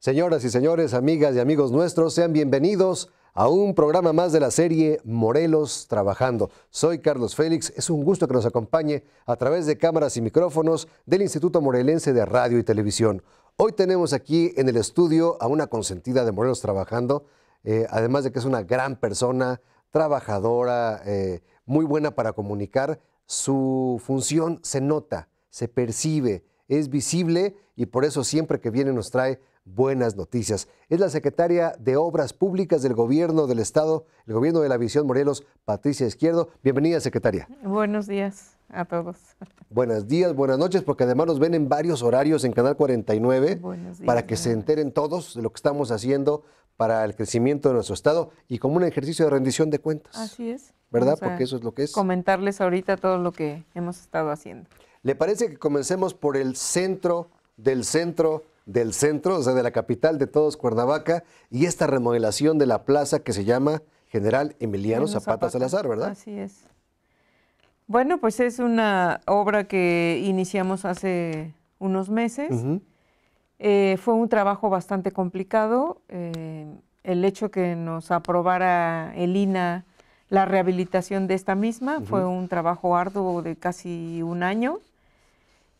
Señoras y señores, amigas y amigos nuestros, sean bienvenidos a un programa más de la serie Morelos Trabajando. Soy Carlos Félix, es un gusto que nos acompañe a través de cámaras y micrófonos del Instituto Morelense de Radio y Televisión. Hoy tenemos aquí en el estudio a una consentida de Morelos Trabajando, eh, además de que es una gran persona, trabajadora, eh, muy buena para comunicar, su función se nota, se percibe, es visible y por eso siempre que viene nos trae buenas noticias. Es la secretaria de Obras Públicas del Gobierno del Estado, el Gobierno de la Visión Morelos, Patricia Izquierdo. Bienvenida, secretaria. Buenos días a todos. Buenos días, buenas noches, porque además nos ven en varios horarios en Canal 49 para que se enteren todos de lo que estamos haciendo para el crecimiento de nuestro Estado y como un ejercicio de rendición de cuentas. Así es. ¿Verdad? porque eso es lo que es. Comentarles ahorita todo lo que hemos estado haciendo. ¿Le parece que comencemos por el centro del centro del centro, o sea, de la capital de todos, Cuernavaca, y esta remodelación de la plaza que se llama General Emiliano Zapata, Salazar, ¿verdad? Así es. Bueno, pues es una obra que iniciamos hace unos meses. Eh, fue un trabajo bastante complicado. Eh, el hecho que nos aprobara el la rehabilitación de esta misma fue un trabajo arduo de casi un año.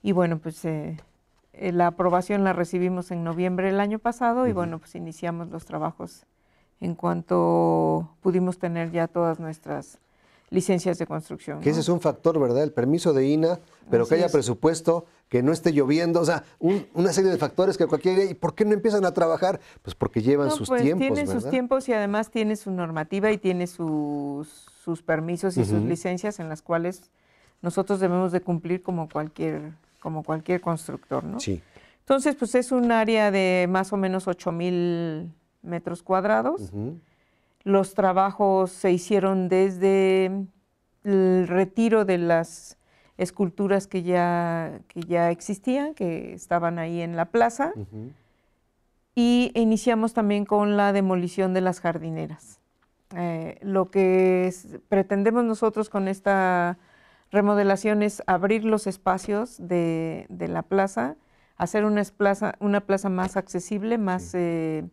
Y bueno, pues... Eh, eh, la aprobación la recibimos en noviembre del año pasado y bueno, pues iniciamos los trabajos en cuanto pudimos tener ya todas nuestras licencias de construcción. Que ese es un factor, ¿verdad? El permiso de INA, pero que haya presupuesto, que no esté lloviendo, o sea, una serie de factores que cualquiera... ¿Y por qué no empiezan a trabajar? Pues porque llevan sus pues, tiempos, Tienen sus tiempos y además tiene su normativa y tiene sus, sus permisos y sus licencias en las cuales nosotros debemos de cumplir como cualquier como cualquier constructor, ¿no? Sí. Entonces, pues es un área de más o menos 8 mil metros cuadrados. Los trabajos se hicieron desde el retiro de las esculturas que ya, que ya existían, que estaban ahí en la plaza. Y iniciamos también con la demolición de las jardineras. Eh, lo que pretendemos nosotros con esta Remodelación es abrir los espacios de, la plaza, hacer una plaza, una plaza más accesible, más eh,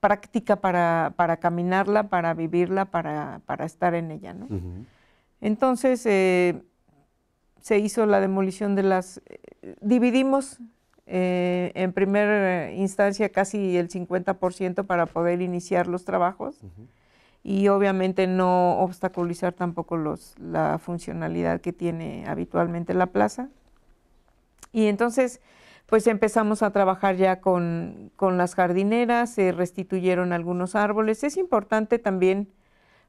práctica para, caminarla, para vivirla, para, estar en ella. Entonces eh, se hizo la demolición de las... Eh, dividimos en primera instancia casi el 50% para poder iniciar los trabajos y obviamente no obstaculizar tampoco los, la funcionalidad que tiene habitualmente la plaza. Y entonces, pues empezamos a trabajar ya con, las jardineras, se restituyeron algunos árboles. Es importante también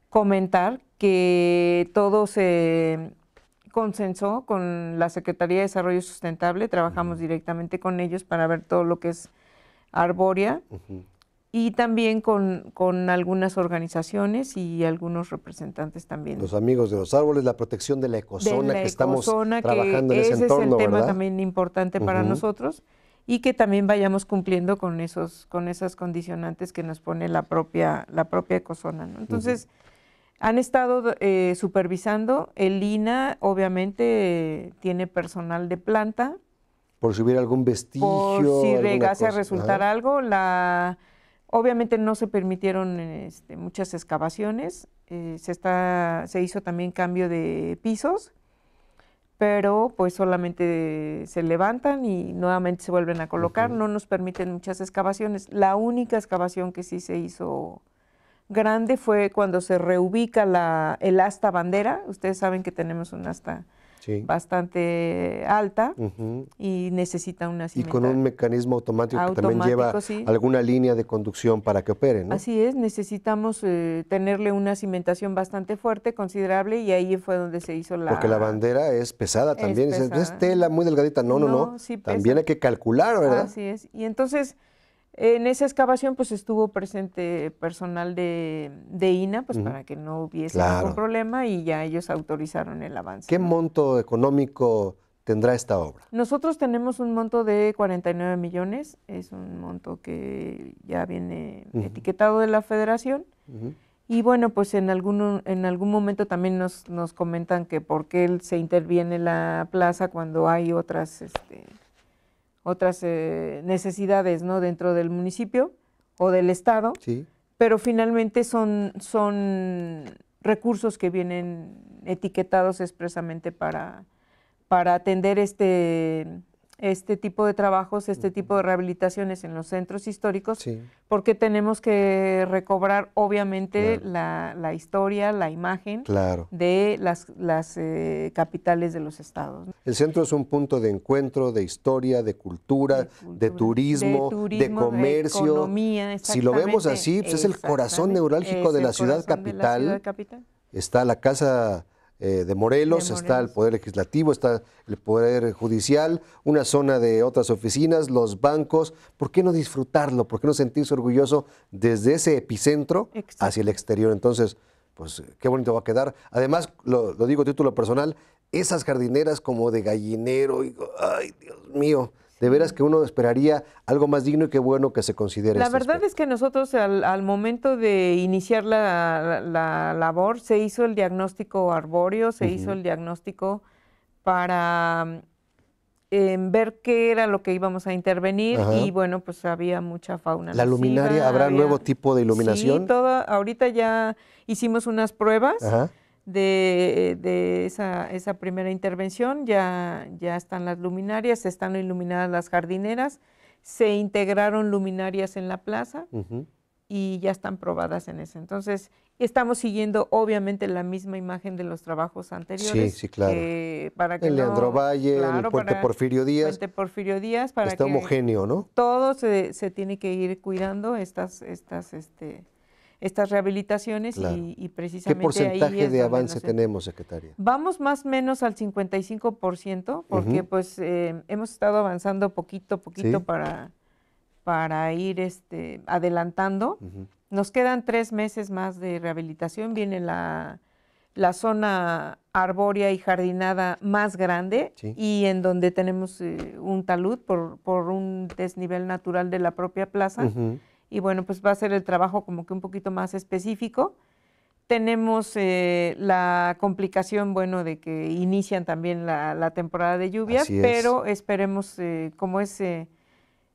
comentar que todo se consensó con la Secretaría de Desarrollo Sustentable, trabajamos directamente con ellos para ver todo lo que es arbórea y también con, con, algunas organizaciones y algunos representantes también. Los amigos de los árboles, la protección de la ecozona que estamos trabajando en ese, entorno, es un tema también importante para nosotros y que también vayamos cumpliendo con esos con esas condicionantes que nos pone la propia la propia ecozona. ¿no? Entonces han estado eh, supervisando. El INA obviamente tiene personal de planta. Por si hubiera algún vestigio. Por si llegase a resultar algo, la Obviamente no se permitieron este, muchas excavaciones, eh, se, hizo también cambio de pisos, pero pues solamente se levantan y nuevamente se vuelven a colocar, no nos permiten muchas excavaciones. La única excavación que sí se hizo grande fue cuando se reubica el asta bandera, ustedes saben que tenemos un asta bastante alta y necesita una cimentación. Y con un mecanismo automático, que también lleva alguna línea de conducción para que opere, ¿no? Así es, necesitamos eh, tenerle una cimentación bastante fuerte, considerable, y ahí fue donde se hizo la... Porque la bandera es pesada también, es, es, tela muy delgadita, no, no, no, también hay que calcular, ¿verdad? Así es, y entonces... En esa excavación pues estuvo presente personal de, INA pues para que no hubiese ningún problema y ya ellos autorizaron el avance. ¿Qué monto económico tendrá esta obra? Nosotros tenemos un monto de 49 millones, es un monto que ya viene etiquetado de la federación. Y bueno, pues en algún, en algún momento también nos, nos comentan que por qué se interviene la plaza cuando hay otras... Este, otras eh, necesidades ¿no? dentro del municipio o del Estado, pero finalmente son, son recursos que vienen etiquetados expresamente para, para atender este este tipo de trabajos, este tipo de rehabilitaciones en los centros históricos, porque tenemos que recobrar obviamente la, historia, la imagen de las, eh, capitales de los estados. El centro es un punto de encuentro, de historia, de cultura, de, turismo, de comercio. si lo vemos así, pues es el corazón neurálgico de la ciudad capital. Está la casa eh, de, Morelos, está el Poder Legislativo, está el Poder Judicial, una zona de otras oficinas, los bancos. ¿Por qué no disfrutarlo? ¿Por qué no sentirse orgulloso desde ese epicentro hacia el exterior? Entonces, pues qué bonito va a quedar. Además, lo, digo a título personal, esas jardineras como de gallinero, y, ay Dios mío, de veras que uno esperaría algo más digno y qué bueno que se considere. La este verdad es que nosotros al, momento de iniciar la, labor se hizo el diagnóstico arbóreo, se hizo el diagnóstico para em, ver qué era lo que íbamos a intervenir y bueno, pues había mucha fauna. ¿La luminaria habrá nuevo tipo de iluminación? Sí, todo, ahorita ya hicimos unas pruebas. Ajá de, esa, esa, primera intervención ya, ya están las luminarias, están iluminadas las jardineras, se integraron luminarias en la plaza y ya están probadas en ese Entonces, estamos siguiendo obviamente la misma imagen de los trabajos anteriores. Sí, sí, claro. el Leandro Valle, el Puente Porfirio Díaz. Puente Porfirio Díaz está homogéneo, ¿no? Todo se, se tiene que ir cuidando estas, estas, este, estas rehabilitaciones y, precisamente... ¿Qué porcentaje de avance tenemos, secretaria? Vamos más o menos al 55%, porque pues eh, hemos estado avanzando poquito a poquito para, para ir este, adelantando. Nos quedan tres meses más de rehabilitación, viene la, zona arbórea y jardinada más grande y en donde tenemos eh, un talud por, por, un desnivel natural de la propia plaza y bueno, pues va a ser el trabajo como que un poquito más específico. Tenemos eh, la complicación, bueno, de que inician también la, temporada de lluvias, pero esperemos, eh, como es eh,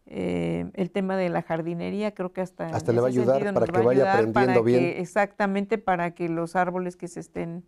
el tema de la jardinería, creo que hasta... Hasta le va a ayudar para que vaya aprendiendo bien. exactamente, para que los árboles que se estén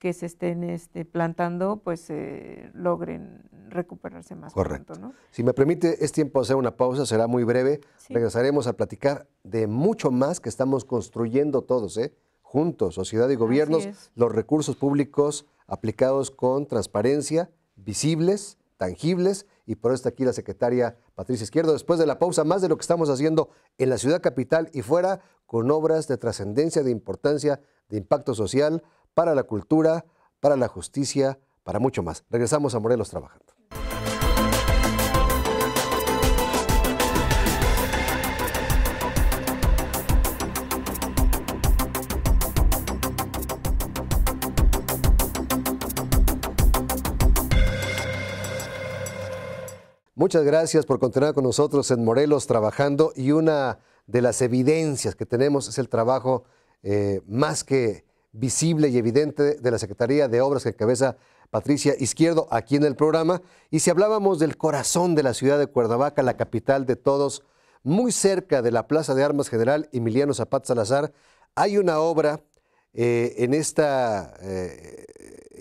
que se estén este, plantando, pues eh, logren recuperarse más Correcto. Pronto, ¿no? Si me permite, es tiempo de hacer una pausa, será muy breve. Regresaremos a platicar de mucho más que estamos construyendo todos, ¿eh? juntos, sociedad y gobiernos, los recursos públicos aplicados con transparencia, visibles, tangibles, y por eso aquí la secretaria Patricia Izquierdo. Después de la pausa, más de lo que estamos haciendo en la ciudad capital y fuera, con obras de trascendencia, de importancia, de impacto social, para la cultura, para la justicia, para mucho más. Regresamos a Morelos trabajando. Muchas gracias por continuar con nosotros en Morelos trabajando y una de las evidencias que tenemos es el trabajo eh, más que visible y evidente de la Secretaría de Obras que cabeza Patricia Izquierdo aquí en el programa. Y si hablábamos del corazón de la ciudad de Cuernavaca, la capital de todos, muy cerca de la Plaza de Armas General Emiliano Zapata Salazar, hay una obra eh, en este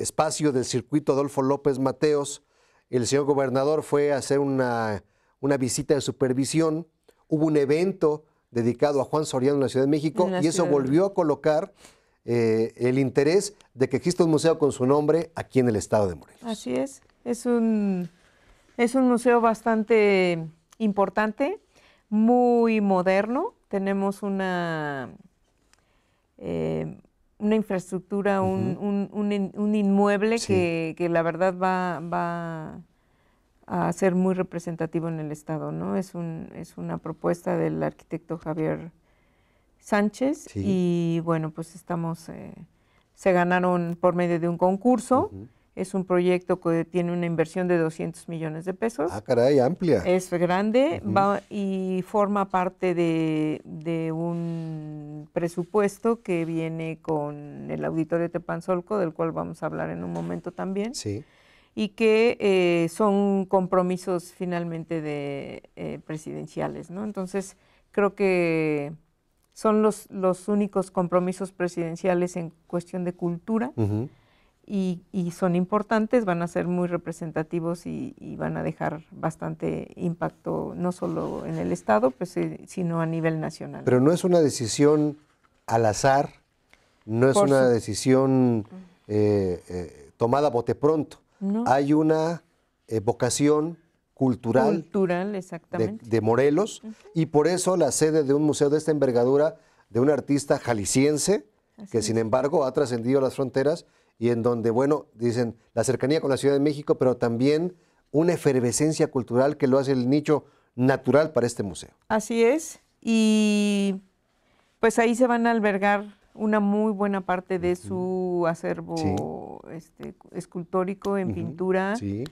espacio del circuito Adolfo López Mateos. El señor gobernador fue a hacer una, una visita de supervisión. Hubo un evento dedicado a Juan Soriano en la Ciudad de México y eso volvió a colocar eh, el interés de que exista un museo con su nombre aquí en el estado de Morelos. Así es, es un, es un museo bastante importante, muy moderno, tenemos una, eh, una infraestructura, un, inmueble que, la verdad va, va a ser muy representativo en el Estado, ¿no? Es, es una propuesta del arquitecto Javier Sánchez y bueno, pues estamos, eh, se ganaron por medio de un concurso. Es un proyecto que tiene una inversión de 200 millones de pesos. Ah, caray, amplia. Es grande va, y forma parte de, de, un presupuesto que viene con el Auditorio Tepanzolco, del cual vamos a hablar en un momento también. Sí. Y que eh, son compromisos finalmente de eh, presidenciales, ¿no? Entonces, creo que son los, los únicos compromisos presidenciales en cuestión de cultura y, son importantes, van a ser muy representativos y, van a dejar bastante impacto no solo en el Estado, pues, eh, sino a nivel nacional. Pero no es una decisión al azar, no es una decisión mm. eh, eh, tomada bote pronto. Hay una vocación cultural, exactamente. De, Morelos y por eso la sede de un museo de esta envergadura de un artista jalisciense que sin embargo ha trascendido las fronteras y en donde, bueno, dicen la cercanía con la Ciudad de México, pero también una efervescencia cultural que lo hace el nicho natural para este museo. Así es, y pues ahí se van a albergar una muy buena parte de su acervo este, escultórico en pintura. Sí.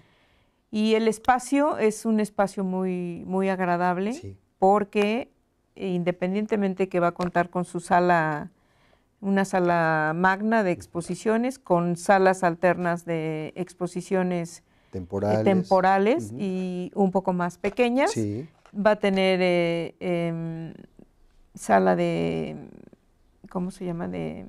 Y el espacio es un espacio muy, muy agradable porque eh, independientemente que va a contar con su sala, una sala magna de exposiciones, con salas alternas de exposiciones eh, temporales, temporales y un poco más pequeñas, va a tener eh, em, sala de, ¿cómo se llama? De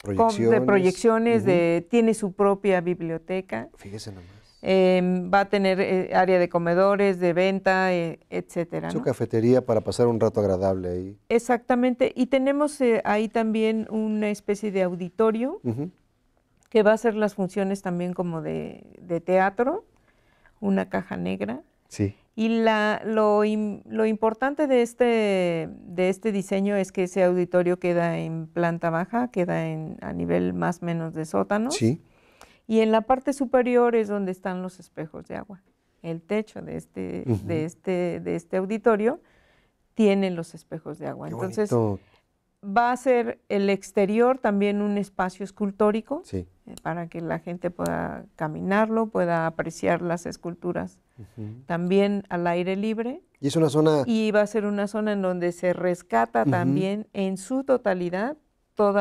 proyecciones, de, proyecciones tiene su propia biblioteca. Fíjese nomás. Em, va a tener eh, área de comedores, de venta, eh, etcétera. Su cafetería para pasar un rato agradable ahí. Exactamente. Y tenemos eh, ahí también una especie de auditorio que va a hacer las funciones también como de, teatro, una caja negra. Sí. Y lo, importante este, de este, diseño es que ese auditorio queda en planta baja, queda en, a nivel más o menos de sótano. Sí y en la parte superior es donde están los espejos de agua. El techo de este, de este, de este auditorio tiene los espejos de agua. Entonces, va a ser el exterior también un espacio escultórico eh, para que la gente pueda caminarlo, pueda apreciar las esculturas también al aire libre. Y es una zona... Y va a ser una zona en donde se rescata también en su totalidad todos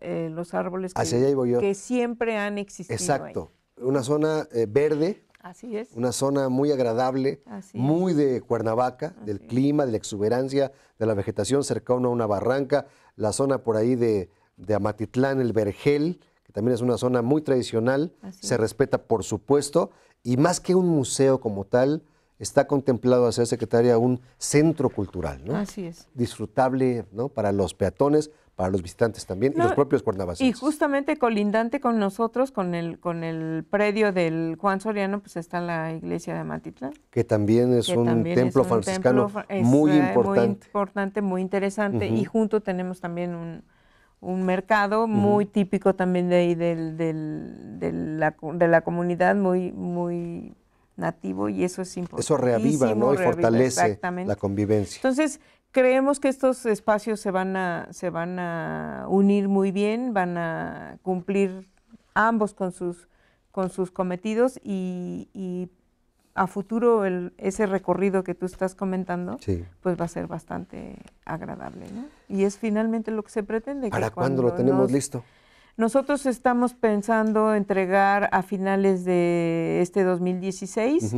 eh, los árboles que, siempre han existido. Exacto, una zona eh, verde. Así es. Una zona muy agradable, muy de Cuernavaca, del clima, de la exuberancia de la vegetación, cercano a una barranca, la zona por ahí de, Amatitlán, el Vergel, que también es una zona muy tradicional, se respeta por supuesto, y más que un museo como tal, está contemplado hacer, secretaria, un centro cultural, ¿no? Así es. Disfrutable, ¿no? Para los peatones, para los visitantes también y los propios cuernavacenses. Y justamente colindante con nosotros, con el, con el predio del Juan Soriano, pues está la iglesia de Matitlán. Que también es un templo franciscano eh, muy importante. Muy importante, muy interesante. Y junto tenemos también un, mercado muy típico también de ahí del, la, de la comunidad, muy, muy nativo y eso es importante. Eso reaviva, ¿no? Y fortalece la convivencia. Entonces, creemos que estos espacios se van a, se van a unir muy bien, van a cumplir ambos con sus, con sus cometidos y, a futuro ese recorrido que tú estás comentando, pues va a ser bastante agradable. ¿no? Y es finalmente lo que se pretende. ¿Para cuándo lo tenemos listo? Nosotros estamos pensando entregar a finales de este 2016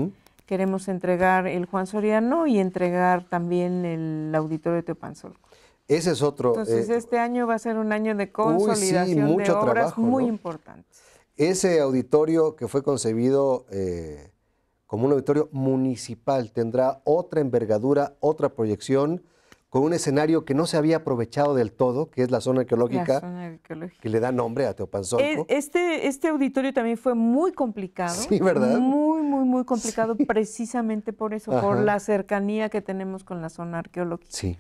queremos entregar el Juan Soriano y entregar también el auditorio de Teopanzolco. Ese es otro. Entonces, eh, este año va a ser un año de consolidación de obras muy importantes. Ese auditorio que fue concebido eh, como un auditorio municipal tendrá otra envergadura, otra proyección con un escenario que no se había aprovechado del todo, que es la zona arqueológica, que le da nombre a Teopanzolco. E, este, este auditorio también fue muy complicado. ¿verdad? Muy, muy, muy complicado precisamente por eso, por la cercanía que tenemos con la zona arqueológica.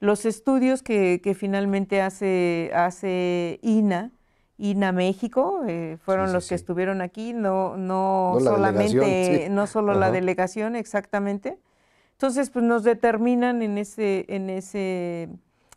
Los estudios que, finalmente hace, hace INA, INA México, eh, fueron los que estuvieron aquí, no, no, solamente, no solo la delegación, exactamente entonces, pues nos determinan en ese, en ese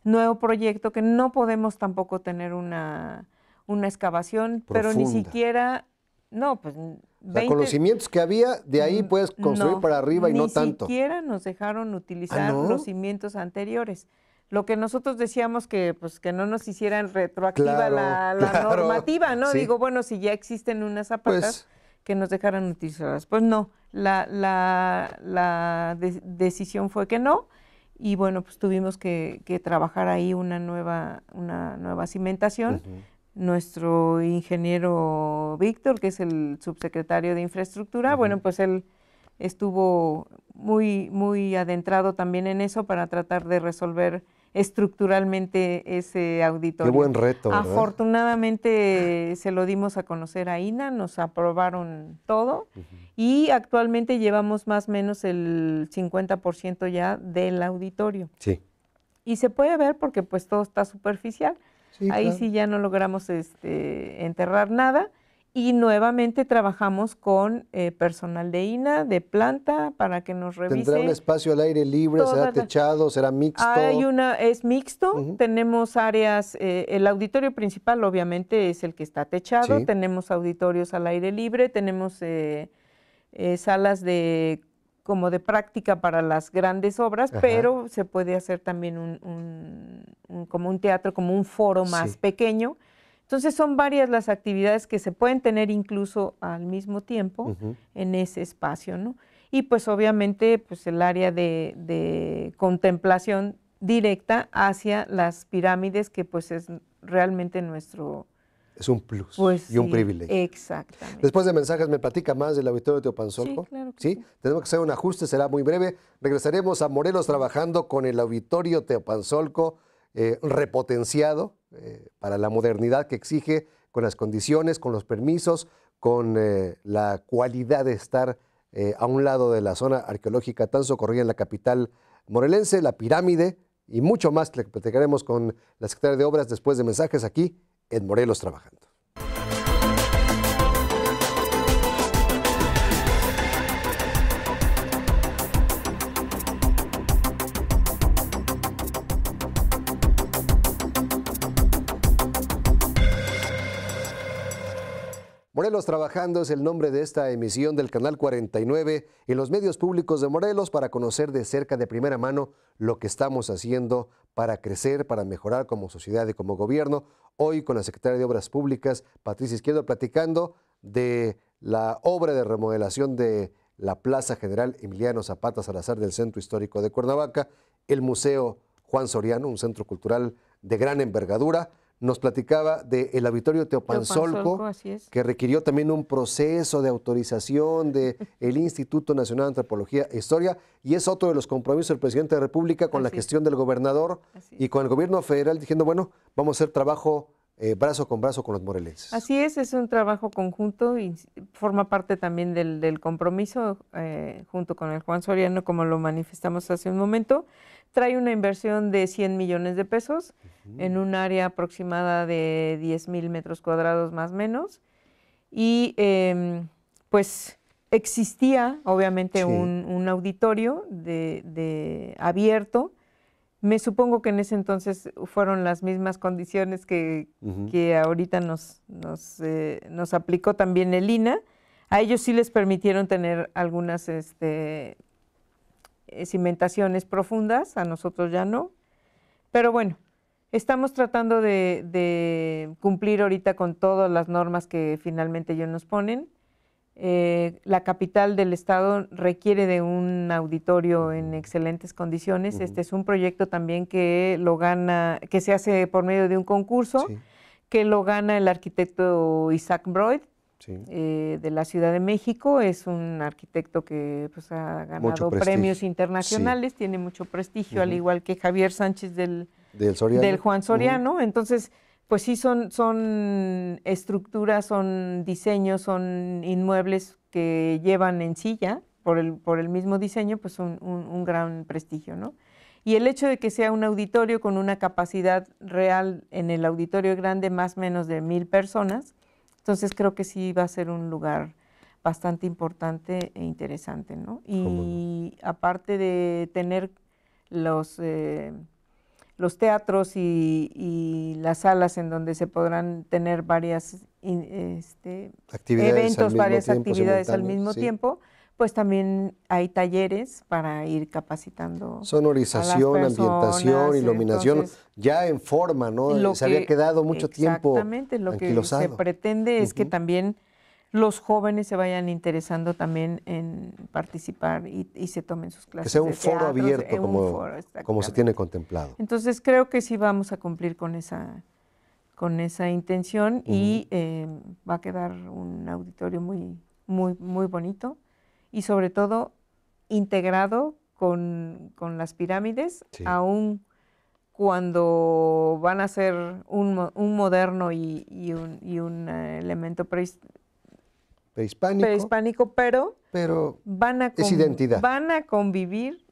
nuevo proyecto que no podemos tampoco tener una, una excavación, pero ni siquiera, no, pues... 20, los cimientos que había, de ahí puedes construir para arriba y no tanto. Ni siquiera nos dejaron utilizar ah, los cimientos anteriores lo que nosotros decíamos que pues que no nos hicieran retroactiva la, normativa, ¿no? Digo, bueno, si ya existen unas pues, zapatas, que nos dejaran utilizarlas. Pues no, la, la, decisión fue que no y bueno, pues tuvimos que, trabajar ahí una nueva, una nueva cimentación. Nuestro ingeniero Víctor, que es el subsecretario de Infraestructura, bueno, pues él estuvo muy, muy adentrado también en eso para tratar de resolver estructuralmente ese auditorio. Qué buen reto. Afortunadamente se lo dimos a conocer a INA, nos aprobaron todo y actualmente llevamos más o menos el 50% ya del auditorio. Sí. Y se puede ver porque pues todo está superficial. Ahí sí ya no logramos este, enterrar nada y nuevamente trabajamos con eh, personal de INA, de planta, para que nos revise. ¿Tendrá un espacio al aire libre? ¿Será techado? ¿Será mixto? Hay una, es mixto. Tenemos áreas, eh, el auditorio principal obviamente es el que está techado. Tenemos auditorios al aire libre, tenemos eh, salas de como de práctica para las grandes obras, pero se puede hacer también un, como un teatro, como un foro más pequeño entonces son varias las actividades que se pueden tener incluso al mismo tiempo en ese espacio, ¿no? Y pues obviamente pues el área de, contemplación directa hacia las pirámides que pues es realmente nuestro, es un plus pues, y un privilegio. Exactamente. Después de mensajes, me platica más del auditorio Teopanzolco. Sí, claro sí, tenemos que hacer un ajuste, será muy breve. Regresaremos a Morelos trabajando con el auditorio Teopanzolco eh, repotenciado eh, para la modernidad que exige con las condiciones, con los permisos, con eh, la cualidad de estar a un lado de la zona arqueológica tan socorrida en la capital morelense, la pirámide y mucho más que platicaremos con la Secretaría de Obras después de mensajes aquí en Morelos Trabajando. Morelos Trabajando es el nombre de esta emisión del Canal 49 en los medios públicos de Morelos para conocer de cerca, de primera mano, lo que estamos haciendo para crecer, para mejorar como sociedad y como gobierno. Hoy con la secretaria de Obras Públicas, Patricia Izquierdo, platicando de la obra de remodelación de la Plaza General Emiliano Zapata Salazar del Centro Histórico de Cuernavaca, el Museo Juan Soriano, un centro cultural de gran envergadura nos platicaba del de auditorio Teopanzolco, que requirió también un proceso de autorización del el Instituto Nacional de Antropología e Historia, y es otro de los compromisos del presidente de la República con la gestión del gobernador y con el gobierno federal, diciendo, bueno, vamos a hacer trabajo eh, brazo con brazo con los morelenses. Así es, es un trabajo conjunto y forma parte también del, compromiso eh, junto con el Juan Soriano, como lo manifestamos hace un momento. Trae una inversión de 100 millones de pesos en un área aproximada de 10.000 metros cuadrados más o menos. Y em, pues existía obviamente un, auditorio de, abierto. Me supongo que en ese entonces fueron las mismas condiciones que, ahorita nos, eh, nos, aplicó también el INA. A ellos sí les permitieron tener algunas este, eh, cimentaciones profundas, a nosotros ya no. Pero bueno, Estamos tratando de, cumplir ahorita con todas las normas que finalmente ellos nos ponen. Eh, la capital del estado requiere de un auditorio en excelentes condiciones. Este es un proyecto también que lo gana, que se hace por medio de un concurso, que lo gana el arquitecto Isaac Broyd, eh, de la Ciudad de México, es un arquitecto que pues, ha ganado premios internacionales, tiene mucho prestigio, al igual que Javier Sánchez del, del, Juan Soriano. Entonces, pues sí, son, son estructuras, son diseños, son inmuebles que llevan en silla, por el, por el mismo diseño, pues un, un, gran prestigio, ¿no? Y el hecho de que sea un auditorio con una capacidad real en el auditorio grande, más o menos de mil personas, entonces creo que sí va a ser un lugar bastante importante e interesante, ¿no? Y aparte de tener los eh, los teatros y, las salas en donde se podrán tener varias este, eventos, varias actividades al mismo tiempo, pues también hay talleres para ir capacitando. Sonorización, ambientación, iluminación, ya en forma, ¿no? Se había quedado mucho tiempo. Exactamente, lo que se pretende es que también los jóvenes se vayan interesando también en participar y, se tomen sus clases. Que sea un foro abierto, como, se tiene contemplado. Entonces creo que sí vamos a cumplir con esa, con esa intención y eh, va a quedar un auditorio muy, muy, muy bonito y sobre todo integrado con, las pirámides, aún cuando van a ser un, un moderno y, un, y un eh, elemento prehispánico. Prehispánico, pero, van a es identidad. Van a convivir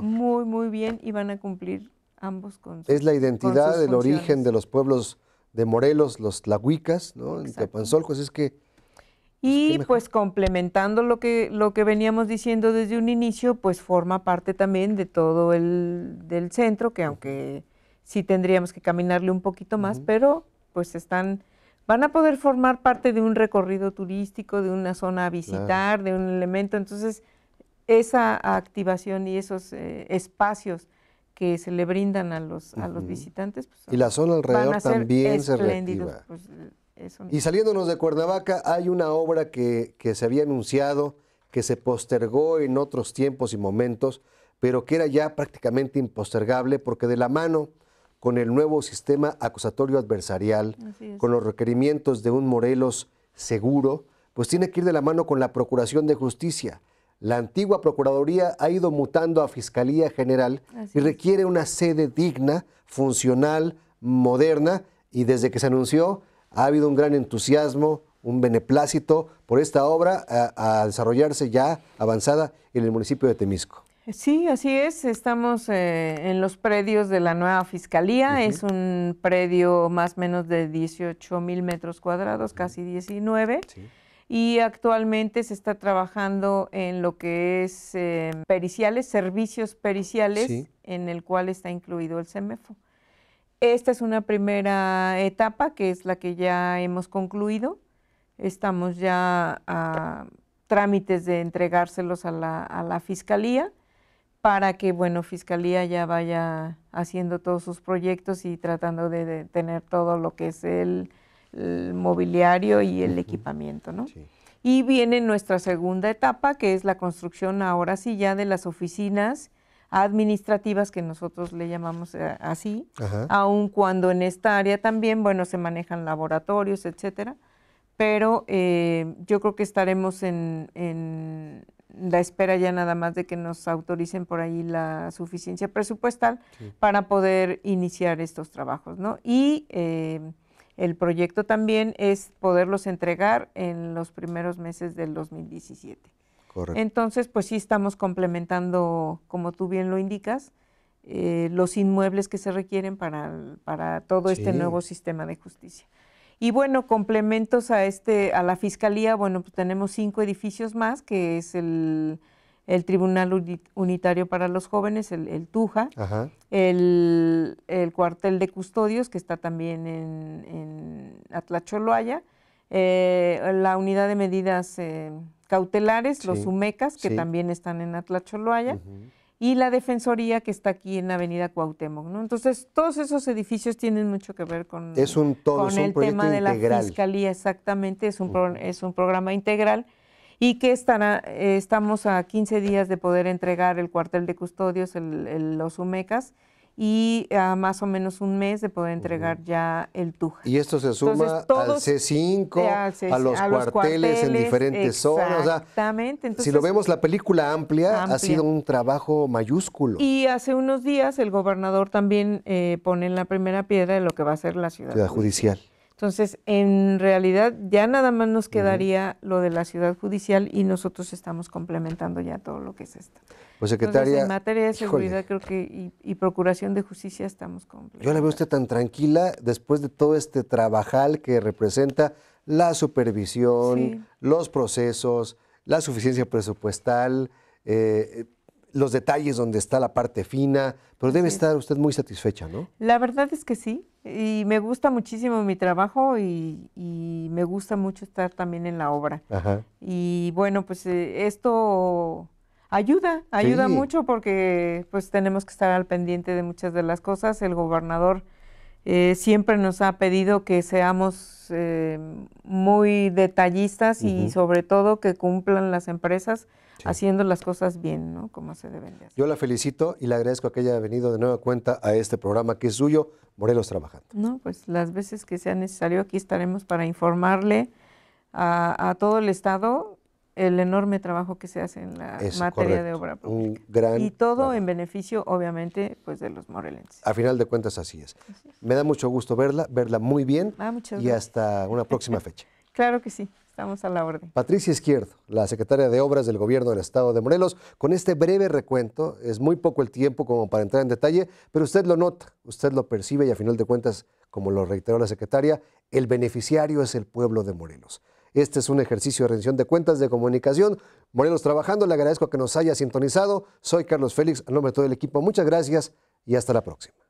muy, muy bien y van a cumplir ambos con Es la identidad del origen de los pueblos de Morelos, los tlahuicas, ¿no? En pues es que... Pues, y pues, complementando lo que, lo que veníamos diciendo desde un inicio, pues forma parte también de todo el centro, que aunque sí tendríamos que caminarle un poquito más, pero pues están van a poder formar parte de un recorrido turístico, de una zona a visitar, de un elemento. Entonces, esa activación y esos eh, espacios que se le brindan a los, a los visitantes. Pues, y la zona alrededor también se reactiva. Pues, y saliéndonos de Cuernavaca, hay una obra que, que se había anunciado, que se postergó en otros tiempos y momentos, pero que era ya prácticamente impostergable porque de la mano con el nuevo sistema acusatorio adversarial, con los requerimientos de un Morelos seguro, pues tiene que ir de la mano con la Procuración de Justicia. La antigua Procuraduría ha ido mutando a Fiscalía General y requiere una sede digna, funcional, moderna, y desde que se anunció ha habido un gran entusiasmo, un beneplácito por esta obra a desarrollarse ya avanzada en el municipio de Temisco. Sí, así es. Estamos eh, en los predios de la nueva fiscalía. Es un predio más o menos de 18 mil metros cuadrados, casi 19. Y actualmente se está trabajando en lo que es eh, periciales, servicios periciales, en el cual está incluido el CEMEFO. Esta es una primera etapa que es la que ya hemos concluido. Estamos ya a trámites de entregárselos a la fiscalía para que, bueno, Fiscalía ya vaya haciendo todos sus proyectos y tratando de, tener todo lo que es el, mobiliario y el equipamiento, ¿no? Sí. Y viene nuestra segunda etapa, que es la construcción ahora sí ya de las oficinas administrativas, que nosotros le llamamos eh, así, aun cuando en esta área también, bueno, se manejan laboratorios, etcétera, pero eh, yo creo que estaremos en la espera ya nada más de que nos autoricen por ahí la suficiencia presupuestal para poder iniciar estos trabajos, ¿no? Y eh, el proyecto también es poderlos entregar en los primeros meses del 2017. Correcto. Entonces, pues sí estamos complementando, como tú bien lo indicas, eh, los inmuebles que se requieren para, para todo este nuevo sistema de justicia. Y bueno, complementos a este, a la fiscalía, bueno, pues tenemos cinco edificios más, que es el, el Tribunal Unitario para los Jóvenes, el, Tuja, El, cuartel de custodios, que está también en, en Atlacholoaya, eh, la unidad de medidas eh, cautelares, los UMECAS, que también están en Atlacholoaya y la Defensoría que está aquí en la Avenida Cuauhtémoc, ¿no? Entonces, todos esos edificios tienen mucho que ver con, es un el tema de la Fiscalía, exactamente, es un, mm. es un programa integral y que estará, eh, estamos a 15 días de poder entregar el cuartel de custodios, los UMECAS, y a ah, más o menos un mes de poder entregar ya el TUJA. Y esto se suma al C5, a, los, cuarteles en diferentes zonas. Exactamente. si lo vemos, la película amplia, ha sido un trabajo mayúsculo. Y hace unos días el gobernador también eh, pone en la primera piedra de lo que va a ser la ciudad, judicial. Entonces, en realidad ya nada más nos quedaría lo de la ciudad judicial y nosotros estamos complementando ya todo lo que es esto. Pues secretaria, en materia de seguridad creo que y, procuración de justicia estamos complementando. Yo la veo usted tan tranquila después de todo este trabajal que representa la supervisión, los procesos, la suficiencia presupuestal, eh, los detalles donde está la parte fina, pero debe estar usted muy satisfecha, ¿no? La verdad es que sí, y me gusta muchísimo mi trabajo y, me gusta mucho estar también en la obra. Y bueno, pues eh, esto ayuda, ayuda mucho porque pues tenemos que estar al pendiente de muchas de las cosas. El gobernador eh, siempre nos ha pedido que seamos eh, muy detallistas y sobre todo que cumplan las empresas haciendo las cosas bien, ¿no? Como se deben de hacer. Yo la felicito y le agradezco que haya venido de nueva cuenta a este programa que es suyo, Morelos Trabajando. No, pues las veces que sea necesario aquí estaremos para informarle a, todo el Estado el enorme trabajo que se hace en la materia de obra pública. Un gran y todo en beneficio, obviamente, pues de los morelenses. A final de cuentas, así es. Me da mucho gusto verla, verla muy bien. Ah, y hasta una próxima fecha. claro que sí. Estamos a la orden. Patricia Izquierdo, la secretaria de Obras del Gobierno del Estado de Morelos, con este breve recuento, es muy poco el tiempo como para entrar en detalle, pero usted lo nota, usted lo percibe y a final de cuentas, como lo reiteró la secretaria, el beneficiario es el pueblo de Morelos. Este es un ejercicio de rendición de cuentas de comunicación. Morelos Trabajando, le agradezco que nos haya sintonizado. Soy Carlos Félix, a nombre de todo el equipo. Muchas gracias y hasta la próxima.